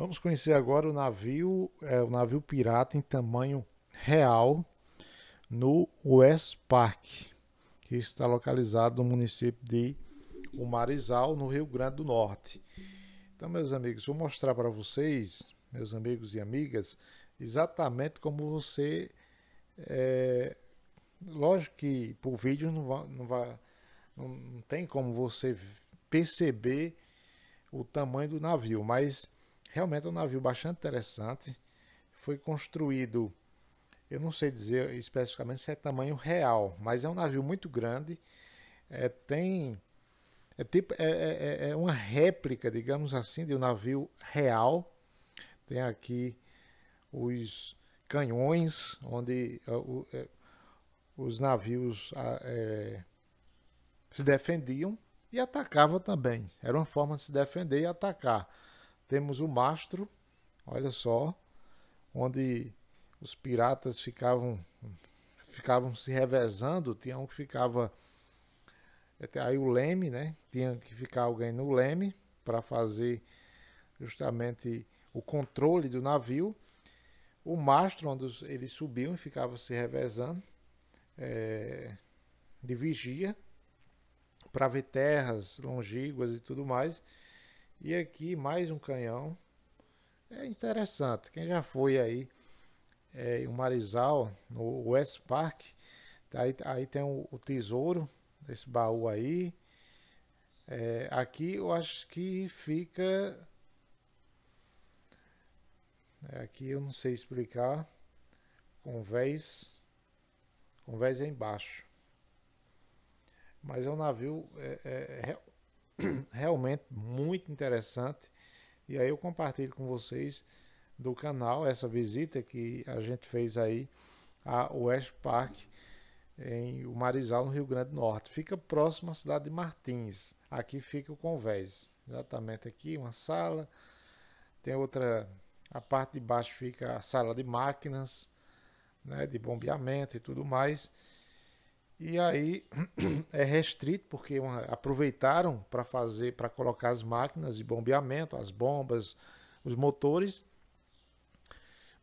Vamos conhecer agora o navio, é, o navio pirata em tamanho real no West Park, que está localizado no município de Umarizal, no Rio Grande do Norte. Então, meus amigos, vou mostrar para vocês, meus amigos e amigas, exatamente como você. É, lógico que por vídeo não, vai, não, vai, não tem como você perceber o tamanho do navio, mas Realmente é um navio bastante interessante. Foi construído, eu não sei dizer especificamente se é tamanho real, mas é um navio muito grande. É, tem é tipo é, é, é, é uma réplica, digamos assim, de um navio real. Tem aqui os canhões onde é, é, os navios se defendiam e atacavam também. Era uma forma de se defender e atacar temos o mastro, olha só, onde os piratas ficavam ficavam se revezando, tinha um que ficava até aí o leme, né? Tinha que ficar alguém no leme para fazer justamente o controle do navio, o mastro onde eles subiam e ficavam se revezando é, de vigia para ver terras longíguas e tudo mais. E aqui mais um canhão. É interessante. Quem já foi aí é, em Marizal, no West Park, aí, aí tem o, o tesouro, desse baú aí. É, aqui eu acho que fica... É, aqui eu não sei explicar. Convés... Convés é embaixo mas é um navio é, é, é realmente muito interessante. E aí eu compartilho com vocês do canal essa visita que a gente fez aí a West Park em o Marizal, no Rio Grande do Norte. Fica próximo à cidade de Martins. Aqui fica o convés. Exatamente aqui, uma sala. Tem outra, a parte de baixo fica a sala de máquinas, né, de bombeamento e tudo mais. E aí é restrito porque aproveitaram para fazer, para colocar as máquinas de bombeamento, as bombas, os motores.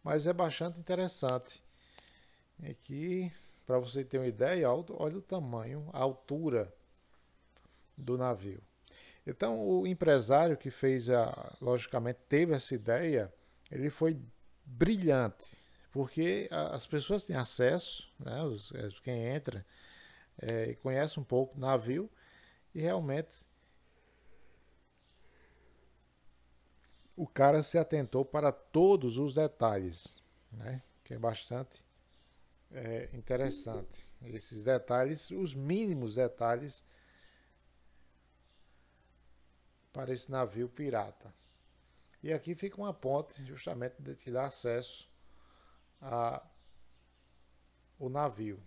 Mas é bastante interessante. aqui, é para você ter uma ideia, olha o tamanho, a altura do navio. Então, o empresário que fez a, logicamente, teve essa ideia, ele foi brilhante, porque as pessoas têm acesso, né, os, é, quem entra, é, conhece um pouco navio e realmente o cara se atentou para todos os detalhes, né? que é bastante é, interessante. Esses detalhes, os mínimos detalhes para esse navio pirata. E aqui fica uma ponte justamente te dar acesso ao navio.